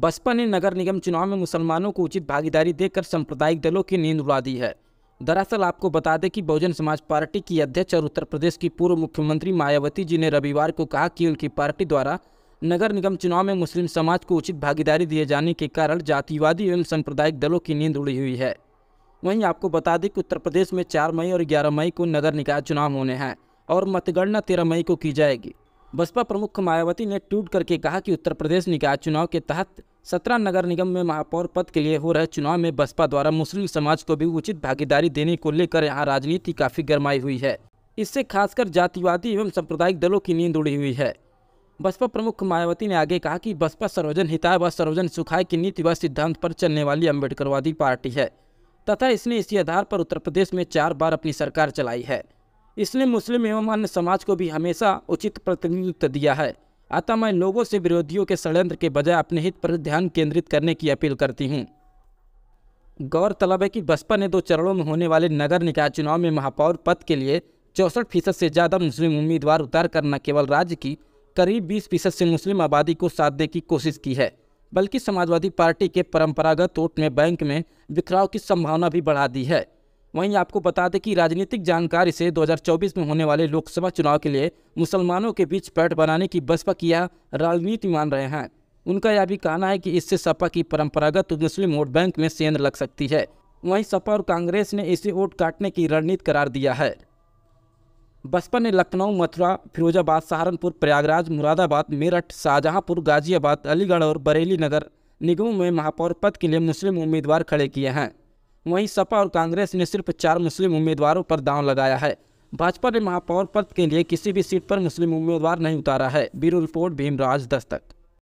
बसपा ने नगर निगम चुनाव में मुसलमानों को उचित भागीदारी देकर सांप्रदायिक दलों की नींद उड़ा दी है दरअसल आपको बता दें कि बहुजन समाज पार्टी की अध्यक्ष और उत्तर प्रदेश की पूर्व मुख्यमंत्री मायावती जी ने रविवार को कहा कि उनकी पार्टी द्वारा नगर निगम चुनाव में मुस्लिम समाज को उचित भागीदारी दिए जाने के कारण जातिवादी एवं सांप्रदायिक दलों की नींद उड़ी हुई है वहीं आपको बता दें कि उत्तर प्रदेश में चार मई और ग्यारह मई को नगर निकाय चुनाव होने हैं और मतगणना तेरह मई को की जाएगी बसपा प्रमुख मायावती ने ट्वीट करके कहा कि उत्तर प्रदेश निकाय चुनाव के तहत सत्रह नगर निगम में महापौर पद के लिए हो रहे चुनाव में बसपा द्वारा मुस्लिम समाज को भी उचित भागीदारी देने को लेकर यहाँ राजनीति काफ़ी गर्माई हुई है इससे खासकर जातिवादी एवं सांप्रदायिक दलों की नींद उड़ी हुई है बसपा प्रमुख मायावती ने आगे कहा कि बसपा सर्वजन हिताय व सर्वजन सुखाय की नीति व सिद्धांत पर चलने वाली अम्बेडकरवादी पार्टी है तथा इसने इसी आधार पर उत्तर प्रदेश में चार बार अपनी सरकार चलाई है इसने मुस्लिम एवं अन्य समाज को भी हमेशा उचित प्रतिनिधित्व दिया है अतः मैं लोगों से विरोधियों के षडयंत्र के बजाय अपने हित पर ध्यान केंद्रित करने की अपील करती हूँ गौरतलब है कि बसपा ने दो चरणों में होने वाले नगर निकाय चुनाव में महापौर पद के लिए चौंसठ फीसद से ज़्यादा मुस्लिम उम्मीदवार उतार कर न केवल राज्य की करीब बीस फीसद से मुस्लिम आबादी को साधने की कोशिश की है बल्कि समाजवादी पार्टी के परंपरागत वोट में बैंक में बिखराव की संभावना भी बढ़ा दी है वहीं आपको बता दें कि राजनीतिक जानकारी से 2024 में होने वाले लोकसभा चुनाव के लिए मुसलमानों के बीच पैठ बनाने की बसपा की यह राजनीति मान रहे हैं उनका यह भी कहना है कि इससे सपा की परंपरागत मुस्लिम वोट बैंक में सेंध लग सकती है वहीं सपा और कांग्रेस ने इसे वोट काटने की रणनीति करार दिया है बसपा ने लखनऊ मथुरा फिरोजाबाद सहारनपुर प्रयागराज मुरादाबाद मेरठ शाहजहांपुर गाजियाबाद अलीगढ़ और बरेली नगर निगमों में महापौर पद के लिए मुस्लिम उम्मीदवार खड़े किए हैं वहीं सपा और कांग्रेस ने सिर्फ चार मुस्लिम उम्मीदवारों पर दांव लगाया है भाजपा ने महापौर पद के लिए किसी भी सीट पर मुस्लिम उम्मीदवार नहीं उतारा है ब्यूरो रिपोर्ट भीमराज दस्तक